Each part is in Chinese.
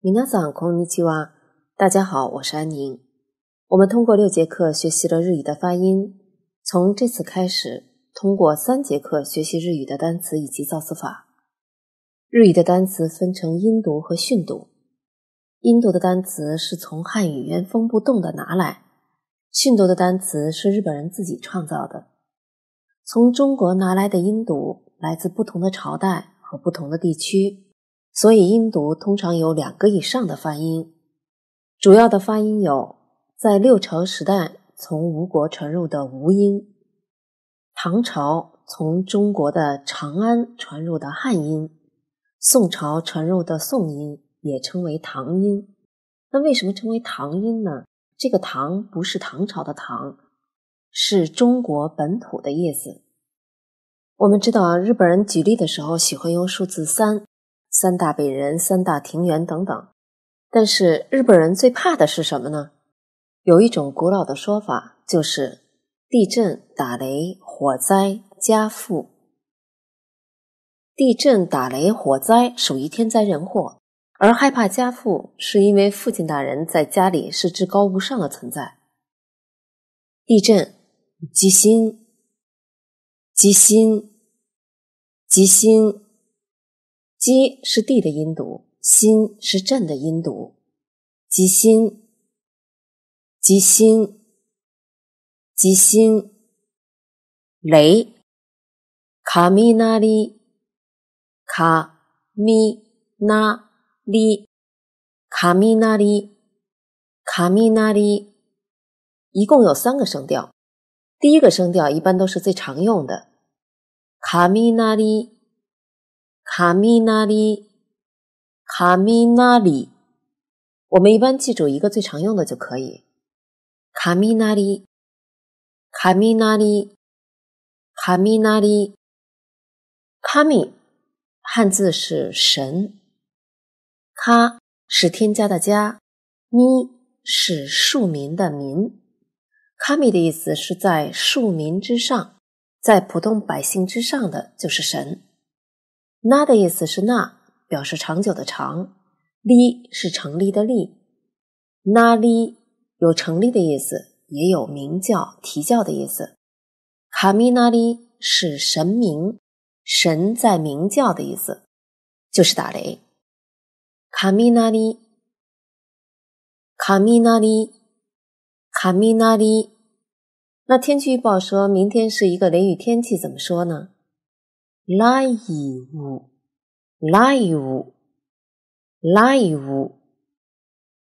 米娜さんこんにちは。大家好，我是安宁。我们通过六节课学习了日语的发音。从这次开始，通过三节课学习日语的单词以及造词法。日语的单词分成音读和训读。音读的单词是从汉语原封不动的拿来，训读的单词是日本人自己创造的。从中国拿来的音读来自不同的朝代和不同的地区。所以音读通常有两个以上的发音，主要的发音有在六朝时代从吴国传入的吴音，唐朝从中国的长安传入的汉音，宋朝传入的宋音也称为唐音。那为什么称为唐音呢？这个唐不是唐朝的唐，是中国本土的意思。我们知道日本人举例的时候喜欢用数字三。三大北人、三大庭园等等，但是日本人最怕的是什么呢？有一种古老的说法，就是地震、打雷、火灾、家父。地震、打雷、火灾属于天灾人祸，而害怕家父，是因为父亲大人在家里是至高无上的存在。地震，吉星，吉星，吉星。鸡是地的音读，心是震的音读，鸡心，鸡心，鸡心，雷卡米纳里，卡米纳里，卡米纳里，卡米纳里，一共有三个声调，第一个声调一般都是最常用的，卡米纳里。卡米那里，卡米那里，我们一般记住一个最常用的就可以。卡米那里，卡米那里，卡米那里，卡米，汉字是神，卡是天家的家，咪是庶民的民，卡米的意思是在庶民之上，在普通百姓之上的就是神。那的意思是那，表示长久的长。力是成立的立，那哩有成立的意思，也有鸣叫、啼叫的意思。卡米那里是神明，神在鸣叫的意思，就是打雷。卡米那里，卡米那里，卡米那里。那天气预报说明天是一个雷雨天气，怎么说呢？live live live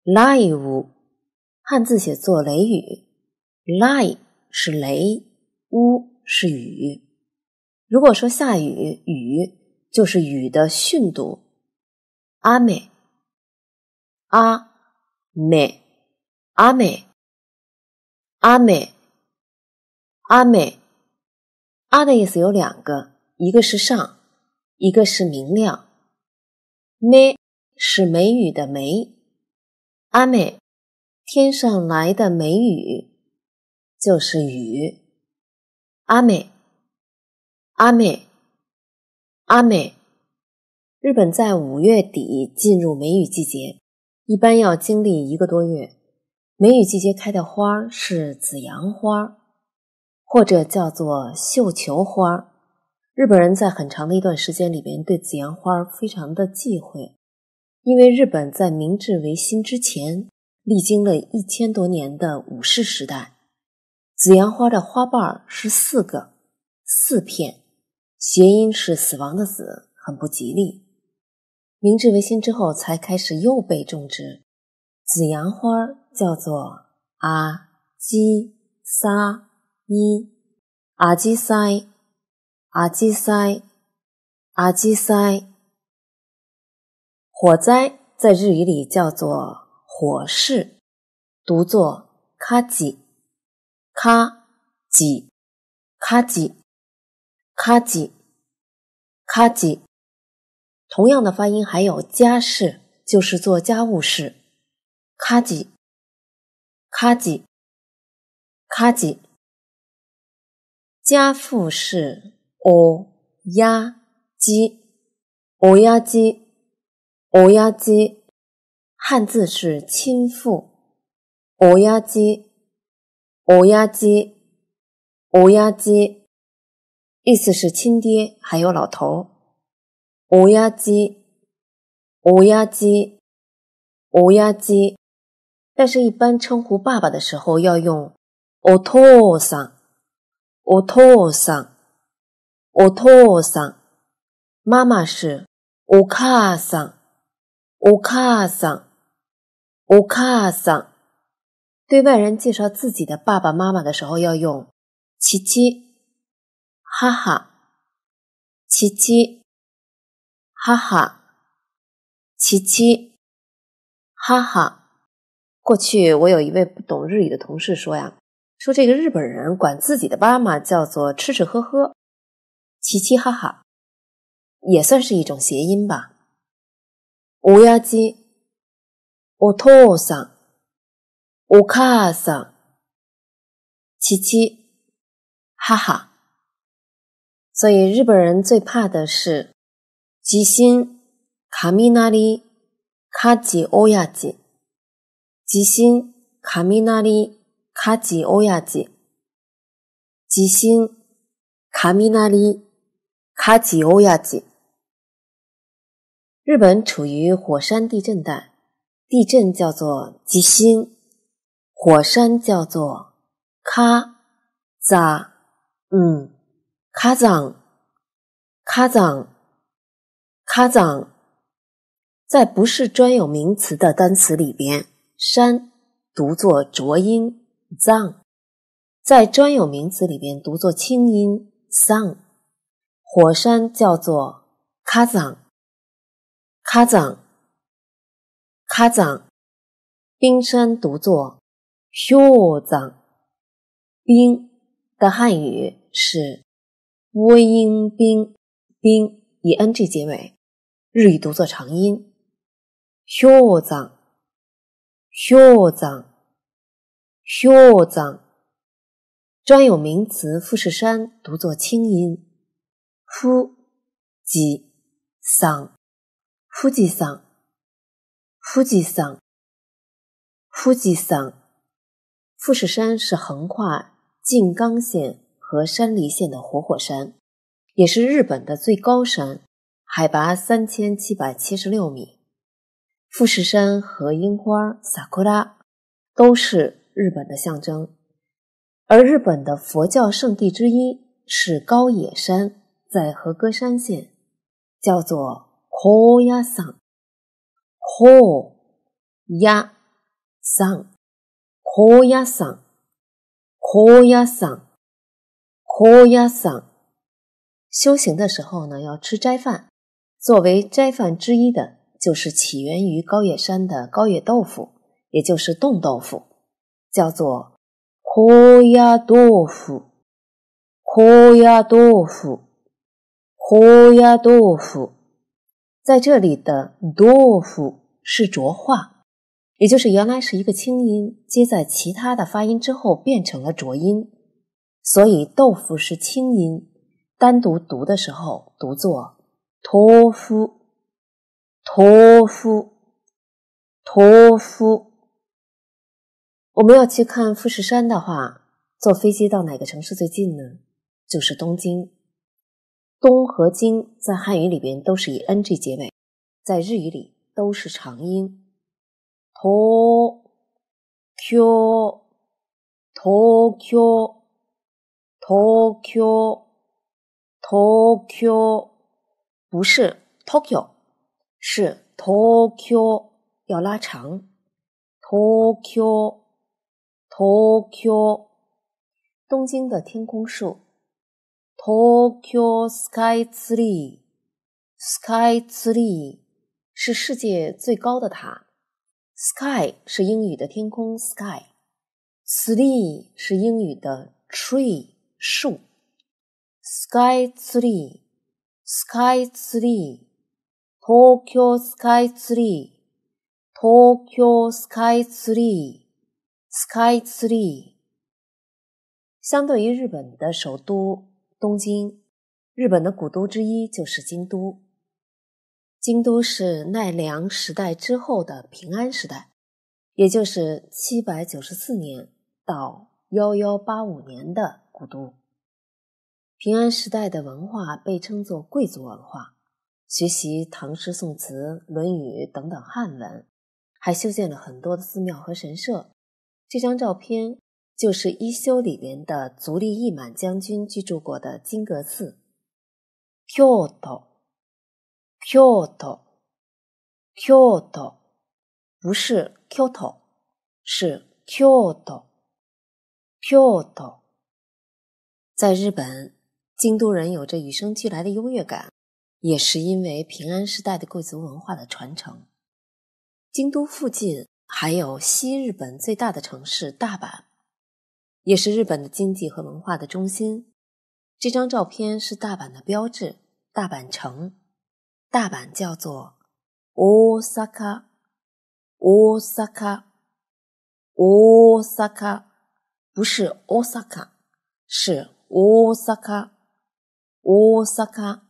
live，汉字写作雷雨，lie 是雷，屋是雨。如果说下雨，雨就是雨的驯读。阿美阿美阿美阿美阿的意思有两个。一个是上，一个是明亮。梅是梅雨的梅，阿妹，天上来的梅雨就是雨。阿妹阿妹阿妹，日本在五月底进入梅雨季节，一般要经历一个多月。梅雨季节开的花是紫阳花，或者叫做绣球花。日本人在很长的一段时间里边对紫阳花非常的忌讳，因为日本在明治维新之前历经了一千多年的武士时代，紫阳花的花瓣是四个，四片，谐音是死亡的死，很不吉利。明治维新之后才开始又被种植。紫阳花叫做阿基撒伊，阿基塞伊。阿基塞，阿基塞。火灾在日语里叫做火势，读作卡吉，卡吉，卡吉，卡吉，卡吉。同样的发音还有家事，就是做家务事，卡吉，卡吉，卡吉。家父事。哦呀鸡，哦呀鸡，哦呀鸡，汉字是亲父。哦呀鸡，哦呀鸡，哦呀鸡，意思是亲爹，还有老头。乌鸦鸡，乌鸦鸡，乌鸦鸡，但是，一般称呼爸爸的时候要用お父さん、お父さん。お父さん，妈妈是お母さん，お母さん，お母さん。对外人介绍自己的爸爸妈妈的时候，要用奇七哈哈，奇七哈哈，奇七哈哈。过去我有一位不懂日语的同事说呀，说这个日本人管自己的妈妈叫做吃吃喝喝。奇奇哈哈，也算是一种谐音吧。乌鸦鸡，我托上，我卡上，奇奇哈哈。所以日本人最怕的是吉心卡米那里卡吉乌鸦鸡，吉心卡米那里卡吉乌鸦鸡，吉心卡米那里。卡吉欧亚吉，日本处于火山地震带，地震叫做“吉星，火山叫做“卡扎嗯卡藏卡藏卡藏”。在不是专有名词的单词里边，“山”读作浊音“藏”；在专有名词里边读作清音“藏”。火山叫做“卡藏”，卡藏，卡藏；冰山读作“雪藏”，“冰”的汉语是 “b in 冰”，“冰”以 ng 结尾，日语读作长音“雪藏”，“雪藏”，“雪藏”。专有名词富士山读作轻音。夫吉桑，夫吉桑，夫吉桑，夫吉桑。富士山是横跨静冈县和山梨县的活火山，也是日本的最高山，海拔三千七百七十六米。富士山和樱花（库拉都是日本的象征，而日本的佛教圣地之一是高野山。在和歌山县叫做高野山，高野山，高野山，高野山，高野山。修行的时候呢，要吃斋饭。作为斋饭之一的，就是起源于高野山的高野豆腐，也就是冻豆腐，叫做高野豆腐，高野豆腐。胡鸭豆腐，在这里的“豆腐”是浊化，也就是原来是一个清音，接在其他的发音之后变成了浊音。所以“豆腐”是清音，单独读的时候读作“托夫，托夫，托夫。我们要去看富士山的话，坐飞机到哪个城市最近呢？就是东京。东和京在汉语里边都是以 ng 结尾，在日语里都是长音。Tokyo, Tokyo, Tokyo, Tokyo，不是 Tokyo，是 Tokyo，要拉长。Tokyo，Tokyo，东京的天空树。Tokyo Sky Tree，Sky Tree 是世界最高的塔。Sky 是英语的天空，Sky Tree 是英语的 Tree 树。Sky Tree，Sky Tree，Tokyo Sky Tree，Tokyo Sky Tree，Sky Tree，相对于日本的首都。东京，日本的古都之一就是京都。京都是奈良时代之后的平安时代，也就是七百九十四年到幺幺八五年的古都。平安时代的文化被称作贵族文化，学习唐诗宋词、《论语》等等汉文，还修建了很多的寺庙和神社。这张照片。就是《一休》里边的足利义满将军居住过的金阁寺，Kyoto，Kyoto，Kyoto，不是 Kyoto，是 Kyoto，Kyoto。在日本，京都人有着与生俱来的优越感，也是因为平安时代的贵族文化的传承。京都附近还有西日本最大的城市大阪。也是日本的经济和文化的中心。这张照片是大阪的标志——大阪城。大阪叫做 Osaka，Osaka，Osaka，不是 Osaka，是 Osaka，Osaka。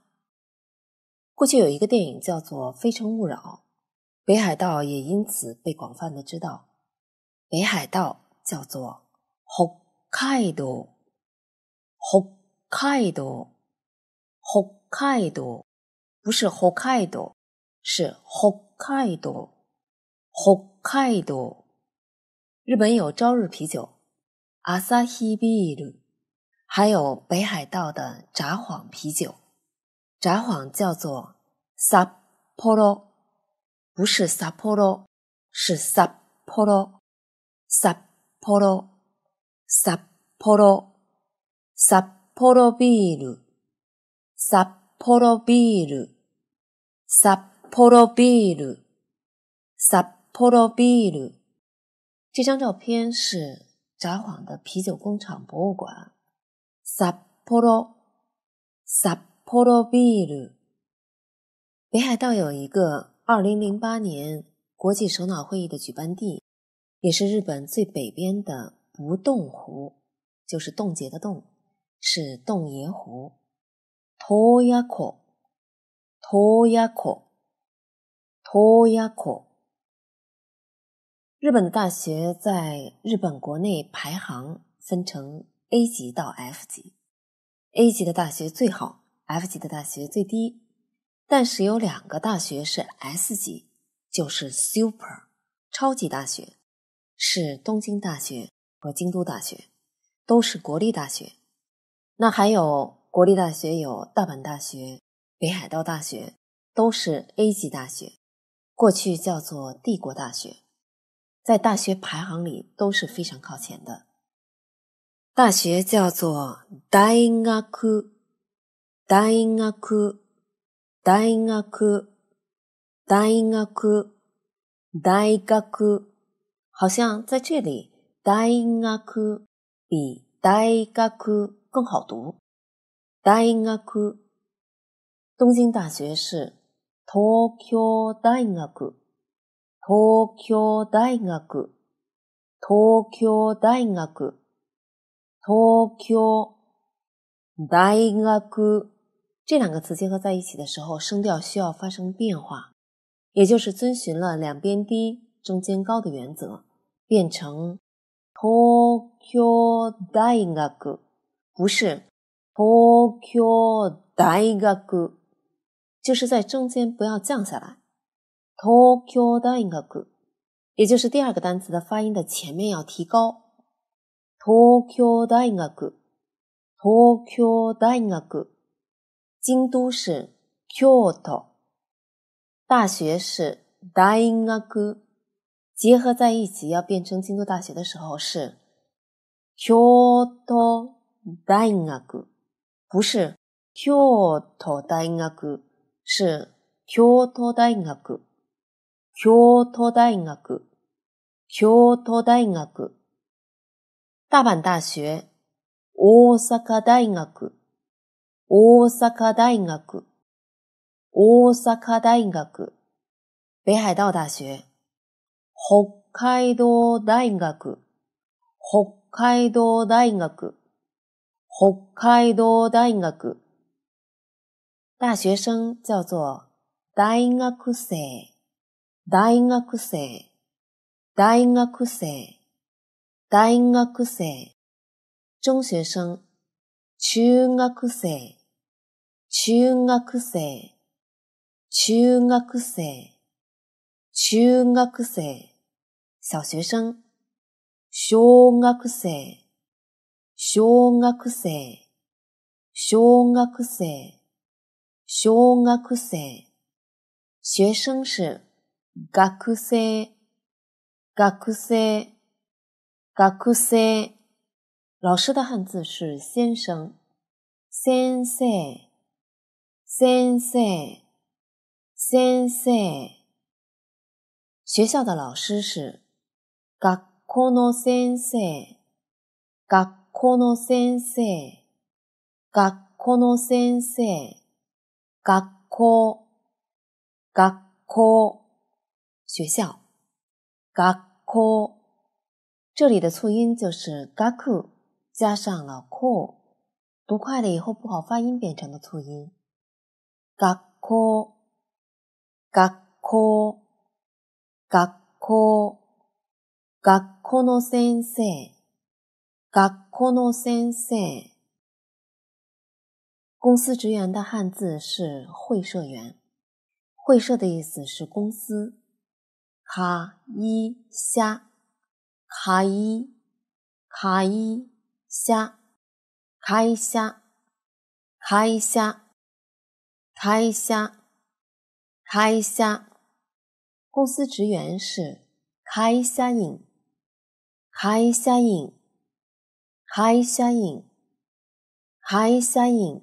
过去有一个电影叫做《非诚勿扰》，北海道也因此被广泛的知道。北海道叫做。海道，北海道，北海道，不是北海道，是北海道，北海道。日本有朝日啤酒，阿萨希啤酒，还有北海道的札幌啤酒，札幌叫做札幌，不是札幌，是札幌，札幌。札幌，札幌啤ル、札幌啤ル、札幌啤ル、札幌啤ル。这张照片是札幌的啤酒工厂博物馆。札幌，札幌啤ル。北海道有一个2008年国际首脑会议的举办地，也是日本最北边的。不动湖就是冻结的冻，是冻岩湖。Toyoako，Toyoako，Toyoako。日本的大学在日本国内排行分成 A 级到 F 级，A 级的大学最好，F 级的大学最低。但是有两个大学是 S 级，就是 Super 超级大学，是东京大学。和京都大学都是国立大学，那还有国立大学有大阪大学、北海道大学，都是 A 级大学，过去叫做帝国大学，在大学排行里都是非常靠前的。大学叫做大学、大学、大学、大学、大学，好像在这里。Daikaku 比 Daikaku 更好读。Daikaku，东京大学是 Tokyo Daikaku，Tokyo Daikaku，Tokyo Daikaku。这两个词结合在一起的时候，声调需要发生变化，也就是遵循了两边低、中间高的原则，变成。东京大学不是，东京大学就是在中间不要降下来。东京大学，也就是第二个单词的发音的前面要提高。东京大学，东京大学，京都 o 京都大学是大学。结合在一起要变成京都大学的时候是，京都大学，不是京都大学，是京都大学，京都大学，京都大学，大阪大学，大阪大学。大阪大学，大阪大学，北海道大学。北海道大学、北海道大学、北海道大学。大学生叫做大学生、大学生、大学生、大学生。中学生、中学生、中学生、中学生、中学生。小学生，小学生，小学生，小学生，学生是学生，学生，学生。老师的汉字是先生，先生，先生，先生。学校的老师是。学校の先生、学校の先生、学校の先生、学校、学校、学校、学校。这里的促音就是“学校加上了“校。读快了以后不好发音变成校、促音。学校、学校、学校。学校的先生，学校的先生，公司职员的汉字是“会社员”。会社的意思是公司。卡伊虾，卡伊，卡伊虾，卡伊虾，卡伊虾，卡伊虾，卡伊虾。公司职员是卡伊虾影。Hi, signing. Hi, signing. Hi, signing.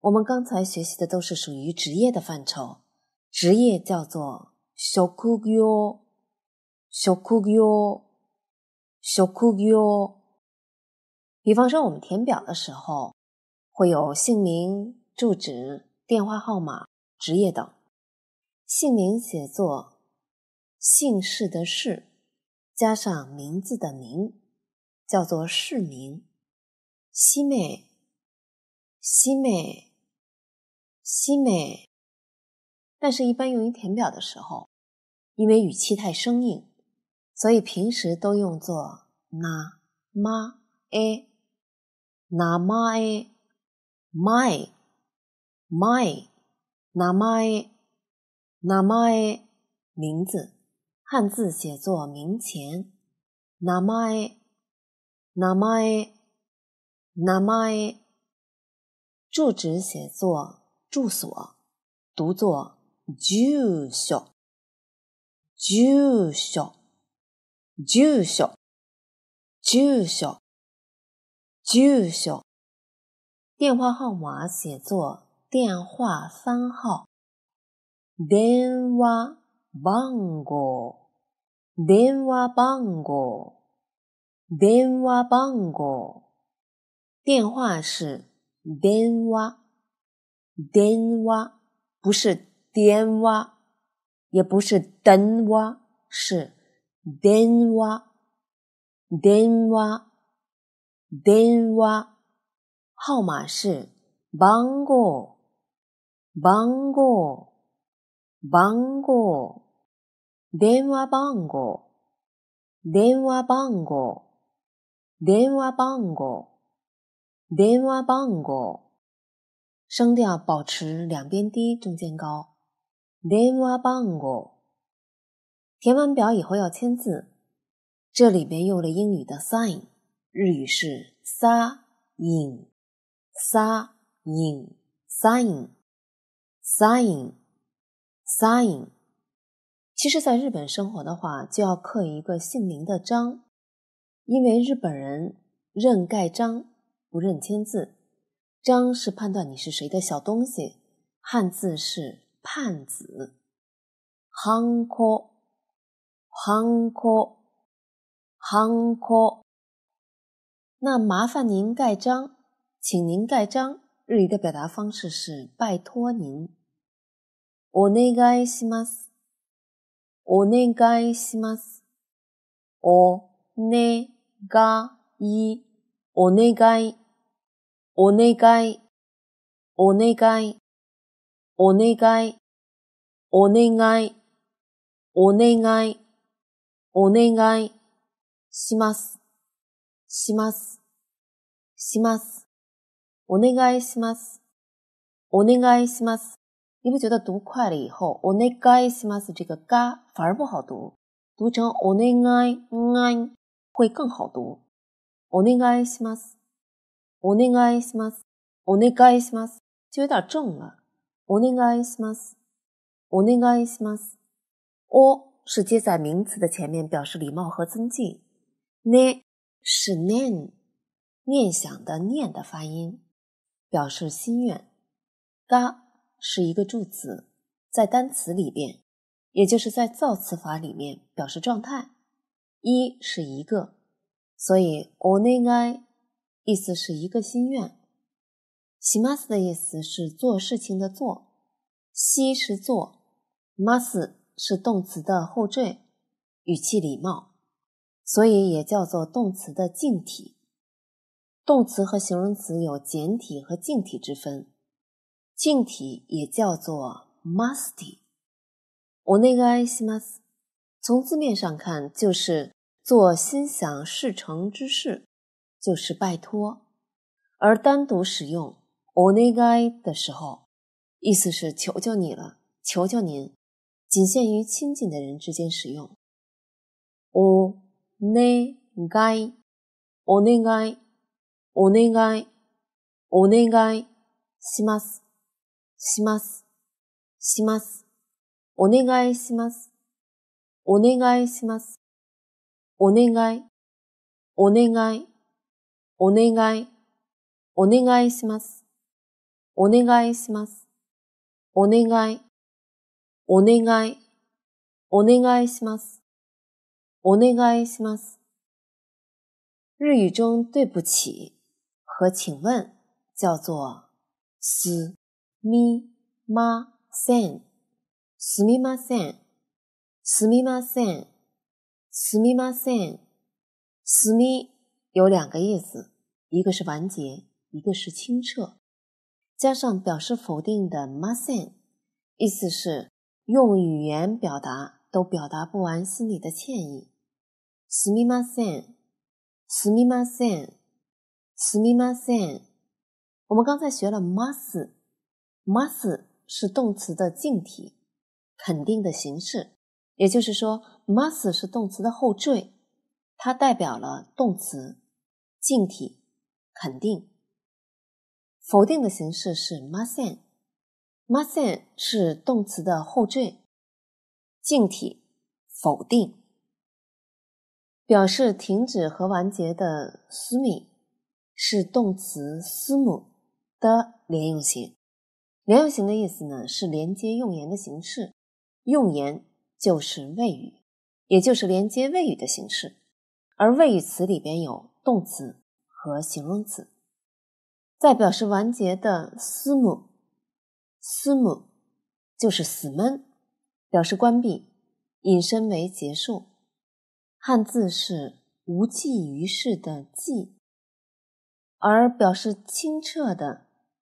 我们刚才学习的都是属于职业的范畴，职业叫做小 s 哟，小 k 哟，小 y 哟。比方说，我们填表的时候会有姓名、住址、电话号码、职业等。姓名写作姓氏的氏。加上名字的“名”，叫做“氏名”。西美、西美、西美，但是，一般用于填表的时候，因为语气太生硬，所以平时都用作“那妈诶”、“那妈诶”、“my my”、“那妈诶”、“那妈诶”名字。汉字写作“名前。那前，那前，那前。住址写作“住所”，读作“住所”，住所，住所，住所，住所。电话号码写作“电话三号”，电话。番号，电话番号，电话番号，电话是电话，电话不是电话，也不是灯哇，是电话，电话，电话，号码是番号，番号。番号，电话番号，电话番号，电话番号，电话番号。声调保持两边低，中间高。电话番号。填完表以后要签字，这里边用了英语的 sign，日语是サイン、サ s i g n s i g n sign，其实，在日本生活的话，就要刻一个姓林的章，因为日本人认盖章，不认签字。章是判断你是谁的小东西。汉字是判字，o h a n 判 o 那麻烦您盖章，请您盖章。日语的表达方式是拜托您。お願いします。お願いします。おねがい、お願い、お願い、お願い、お願い、お願い、お願い、お願い、します、します、します。お願いします。お願いします。你不觉得读快了以后我那 e g a i s m a s 这个嘎反而不好读，读成 Onegai ngai 会更好读。Onegaismas Onegaismas Onegaismas 就有点重了。Onegaismas Onegaismas O 是接在名词的前面，表示礼貌和尊敬。N 是念，念想的念的发音，表示心愿。嘎。是一个助词，在单词里边，也就是在造词法里面表示状态。一是一个，所以 o n e a i 意思是一个心愿。imas 的意思是做事情的做 s 是做，mas 是动词的后缀，语气礼貌，所以也叫做动词的敬体。动词和形容词有简体和静体之分。静体也叫做 musty。お願いします。从字面上看，就是做心想事成之事，就是拜托。而单独使用お願い的时候，意思是求求你了，求求您，仅限于亲近的人之间使用。お願い、お願い、お願い、お願いします。します、します、お願いします、お願いします、お願い、お願い、お願い、お願いします、お願いします、お願い、お願い、お願いします、お願いします。日语中对不起和请问叫做“す”。すみません、すみません、すみません、すみません。すみ有两个意思，一个是完结，一个是清澈。加上表示否定的ません，意思是用语言表达都表达不完心里的歉意。すみません、すみません、すみません。我们刚才学了ます。must 是动词的近体肯定的形式，也就是说，must 是动词的后缀，它代表了动词茎体肯定。否定的形式是 mustn't，mustn't 是动词的后缀茎体否定，表示停止和完结的 su-m 是动词 su-m 的连用型。连用型的意思呢是连接用言的形式，用言就是谓语，也就是连接谓语的形式。而谓语词里边有动词和形容词。在表示完结的思母，思 u s 就是死闷，表示关闭，引申为结束。汉字是无济于事的“济”，而表示清澈的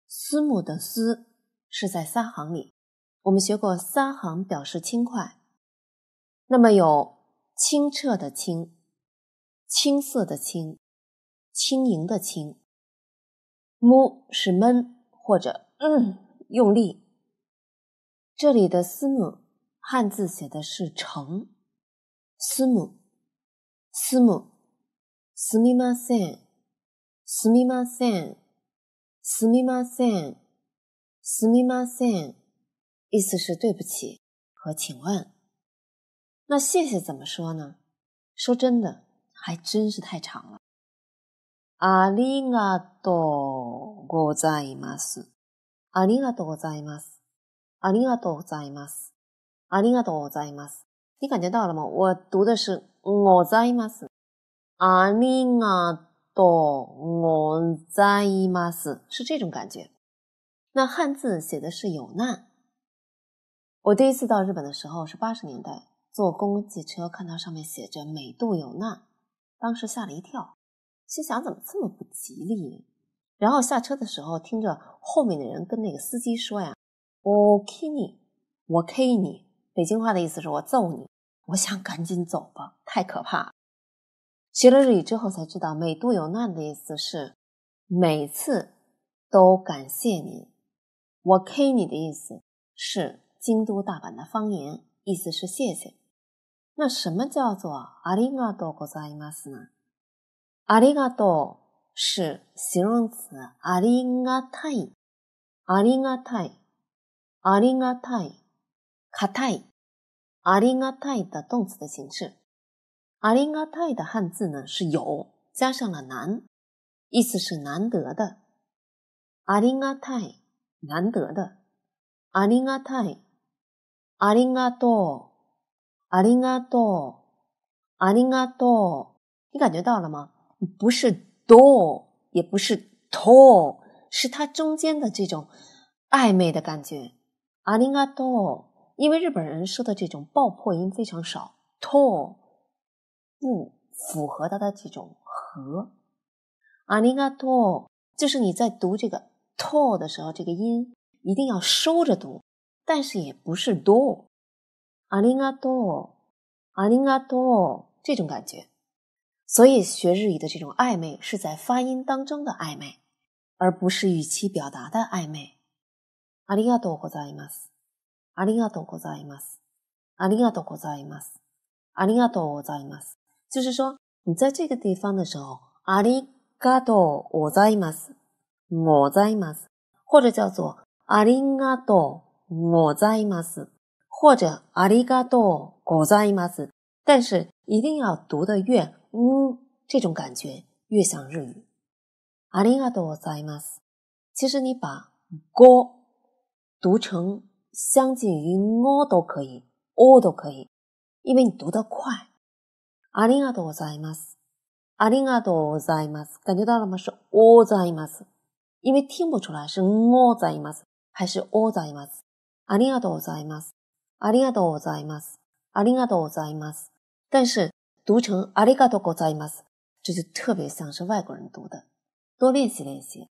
思母的思。是在三行里，我们学过三行表示轻快。那么有清澈的清、青色的青、轻盈的轻。摸是闷或者嗯用力。这里的思み汉字写的是诚。すみません、すみません、すみません。すみません，意思是对不起和请问。那谢谢怎么说呢？说真的，还真是太长了。ありがとうございます。ありがとうございます。ありがとうございます。ありがとうございます。你感觉到了吗？我读的是“ございます”。ありがとうございます。是这种感觉。那汉字写的是“有难”。我第一次到日本的时候是八十年代，坐公共汽车看到上面写着“美度有难”，当时吓了一跳，心想怎么这么不吉利？然后下车的时候，听着后面的人跟那个司机说呀：“我 K 你，我 K 你。”北京话的意思是我揍你。我想赶紧走吧，太可怕了。学了日语之后才知道，“美度有难”的意思是每次都感谢您。我 K 你的意思是京都、大阪的方言，意思是谢谢。那什么叫做“ありがとうございます”呢？“ありがと”う是形容词，“ありがたい”，“ありがたい”，“ありがたい”，“ありがたい”的动词的形式，“ありがたい”的汉字呢是有加上了“难”，意思是难得的，“ありがたい”。难得的，阿里嘎泰，阿里嘎多，阿里嘎多，阿里嘎多，你感觉到了吗？不是多，也不是 tall，是它中间的这种暧昧的感觉。阿里嘎多，因为日本人说的这种爆破音非常少，tall 不符合它的这种和。阿里嘎多，就是你在读这个。错的时候，这个音一定要收着读，但是也不是 do，りがとう。ありがと这种感觉。所以学日语的这种暧昧是在发音当中的暧昧，而不是语气表达的暧昧。ありがとうございます。ありがとうございます。ありがとうございます。ありがとうございます。就是说你在这个地方的时候，ありがとう。ございます，或者叫做ありがとうございます，或者ありがとうございます。但是一定要读的越嗯，这种感觉越像日语。ありがとうございます。其实你把ご读成相近于オ都可以，オ都可以，因为你读得快。ありがとうございます。ありがとうございます。感だけど私はございます。因为听不出来是オ在マス还是オ在マス、ありがとうございます、ありがとうございます、ありがとうございます。但是读成ありがとうございます，这就特别像是外国人读的。多练习练习。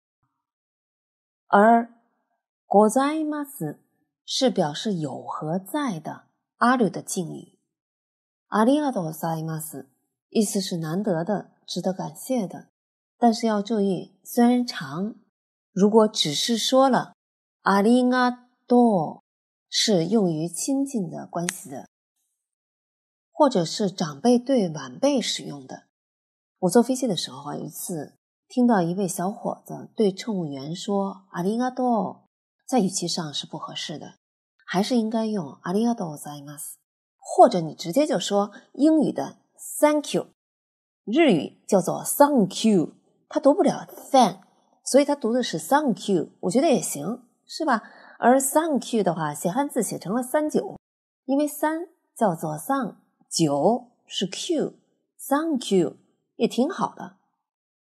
而ございます是表示有和在的阿鲁的敬语，ありがとうございます，意思是难得的、值得感谢的。但是要注意，虽然长。如果只是说了阿里阿多，是用于亲近的关系的，或者是长辈对晚辈使用的。我坐飞机的时候啊，有一次听到一位小伙子对乘务员说阿里阿多，在语气上是不合适的，还是应该用阿里阿多或者你直接就说英语的 thank you，日语叫做 t h a n k you”，它读不了 thank。所以，他读的是 “thank you”，我觉得也行，是吧？而 “thank you” 的话，写汉字写成了“三九”，因为“三”叫做“ s 三”，“九”是 “q”，“thank you” 也挺好的，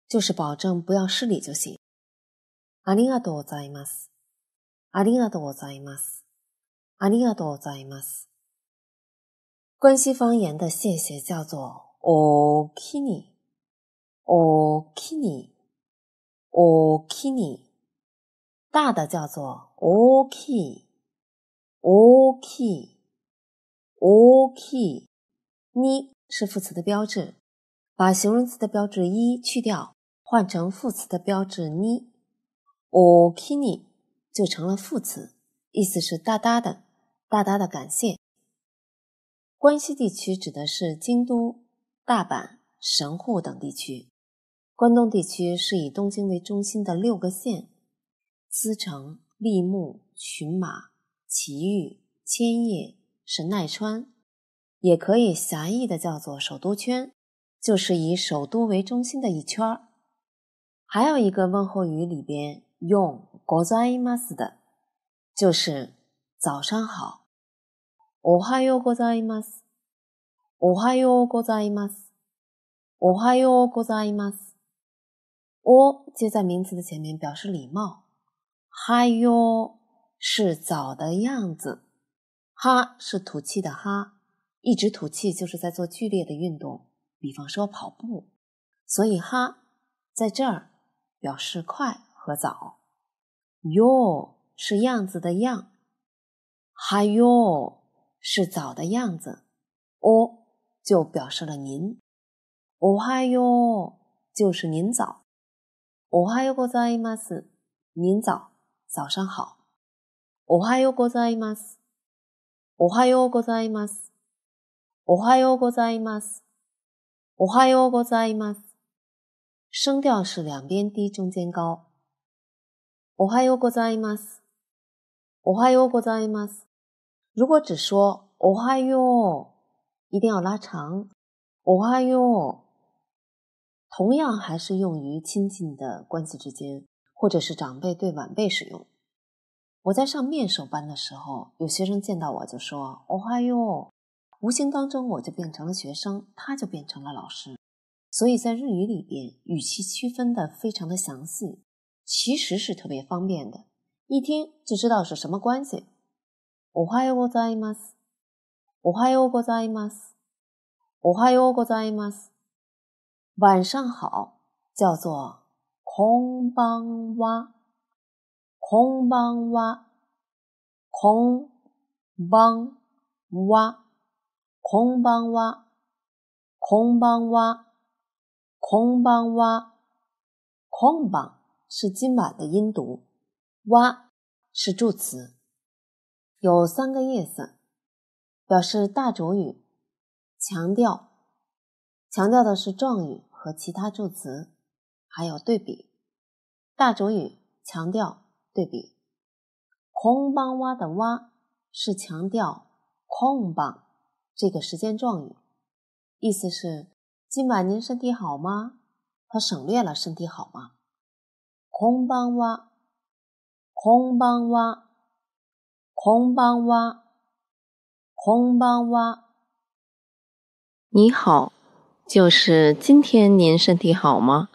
就是保证不要失礼就行。ありがとうございます。ありがとうございます。ありがとうございます。关西方言的谢谢叫做“オキニ”，オキニ。o k i n i 大的叫做 o k i k i o キ、k i i 是副词的标志，把形容词的标志一去掉，换成副词的标志 o k i n i 就成了副词，意思是“大大的、大大的感谢”。关西地区指的是京都、大阪、神户等地区。关东地区是以东京为中心的六个县：茨城、立木、群马、埼玉、千叶、神奈川，也可以狭义的叫做首都圈，就是以首都为中心的一圈儿。还有一个问候语里边用“ございます”的，就是早上好。おはようございます。おはようございます。おはようございます。哦，接在名词的前面表示礼貌。嗨哟是早的样子，哈是吐气的哈，一直吐气就是在做剧烈的运动，比方说跑步，所以哈在这儿表示快和早。哟是样子的样，嗨哟是早的样子，哦就表示了您，哦嗨哟就是您早。おはようございます。您早，早上好。おはようございます。おはようございます。おはようございます。おはようございます。声调是两边低，中间高。おはようございます。おはようございます。如果只说おはよう，一定要拉长。おはよう。同样还是用于亲近的关系之间，或者是长辈对晚辈使用。我在上面授班的时候，有学生见到我就说“哦嗨哟”，无形当中我就变成了学生，他就变成了老师。所以在日语里边，语气区分的非常的详细，其实是特别方便的，一听就知道是什么关系。おはようございます。おはようございます。おはようございます。晚上好，叫做“空邦哇”，空邦哇，空邦哇，空邦哇，空邦哇，空邦哇，空邦是今晚的音读，哇是助词，有三个意思，表示大主语，强调，强调的是状语。和其他助词，还有对比，大主语强调对比，空帮哇的哇是强调空帮这个时间状语，意思是今晚您身体好吗？他省略了身体好吗？空帮哇，空帮哇，空帮哇，空帮哇，你好。就是今天您身体好吗？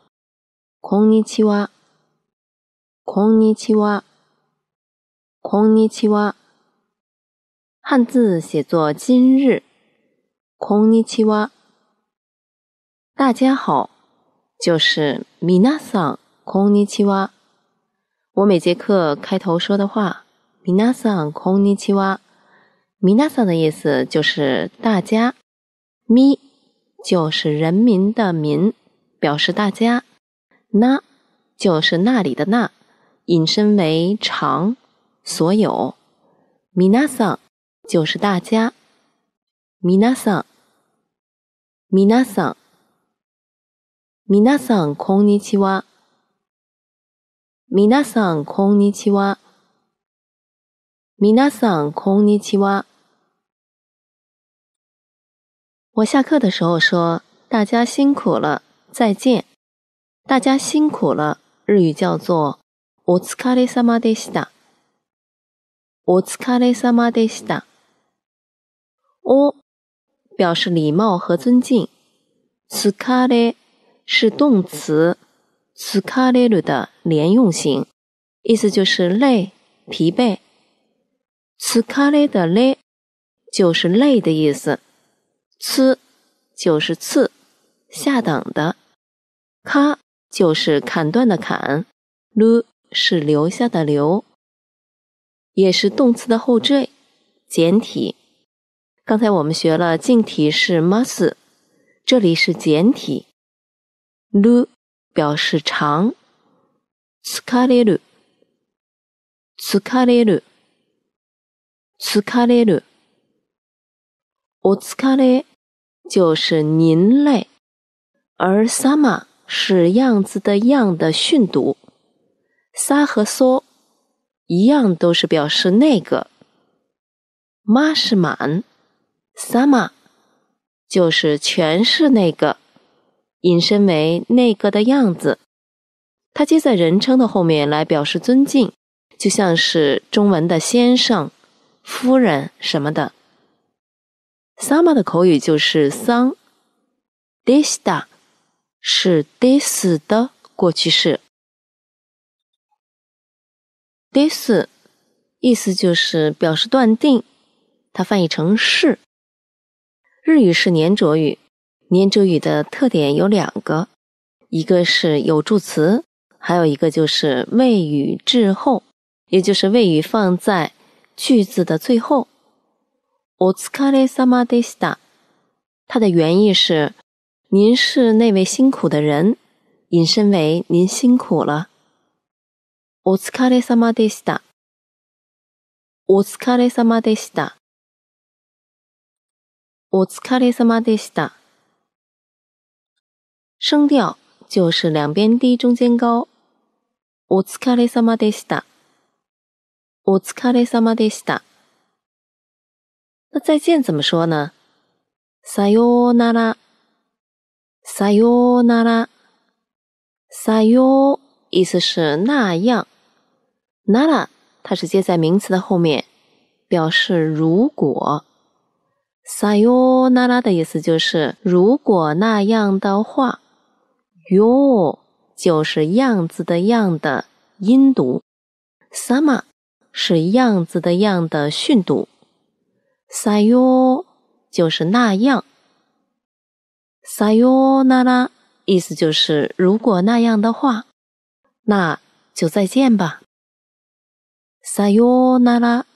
空尼奇哇，空尼奇哇，空尼奇哇。汉字写作“今日”，空尼奇哇。大家好，就是米ん、桑，空尼ちは。我每节课开头说的话，米那桑，空尼奇哇。米那桑的意思就是大家，咪。就是人民的民，表示大家。那，就是那里的那，引申为长，所有。米さ桑就是大家。米さん，米さ桑，米さ桑，こんにちは。皆さんこんにちは。皆さんこんにちは。我下课的时候说：“大家辛苦了，再见。”大家辛苦了，日语叫做“お疲れ様でした”。お疲れ様でした。お表示礼貌和尊敬。疲れ是动词，疲れる的连用型，意思就是累、疲惫。疲れ的累就是累的意思。呲就是刺，下等的；咔就是砍断的砍，撸是留下的留，也是动词的后缀。简体，刚才我们学了敬体是 m a s 这里是简体。撸表示长。t s u k a r e l u t s u 就是您类，而萨玛是样子的样的训读，撒和梭一样都是表示那个，妈是满，萨玛就是全是那个，引申为那个的样子，它接在人称的后面来表示尊敬，就像是中文的先生、夫人什么的。s 萨 a 的口语就是桑，desta 是 d e s 的过去式。d e s 意思就是表示断定，它翻译成是。日语是粘着语，粘着语的特点有两个，一个是有助词，还有一个就是谓语滞后，也就是谓语放在句子的最后。お疲れ様でした。它的原意是“您是那位辛苦的人”，引申为“您辛苦了”。お疲れ様でした。お疲れ様でした。お疲れ様でした。声调就是两边低中间高。お疲れ様でした。お疲れ様でした。那再见怎么说呢？Sayonara，Sayonara，Sayon，意思是那样，Nara 它是接在名词的后面，表示如果 Sayonara 的意思就是如果那样的话，yo 就是样子的样的音读，sa ma 是样子的样的训读。哟，就是那样。撒哟 r 啦，意思就是如果那样的话，那就再见吧。撒哟 y 啦，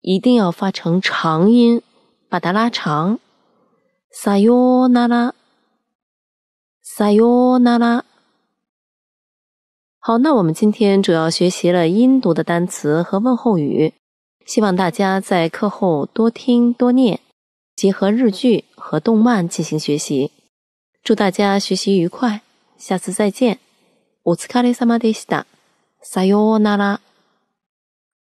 一定要发成长音，把它拉长。撒哟 y 啦，n 哟 r 啦。好，那我们今天主要学习了音读的单词和问候语。希望大家在课后多听多念，结合日剧和动漫进行学习。祝大家学习愉快，下次再见。お疲れ様でした。さようなら。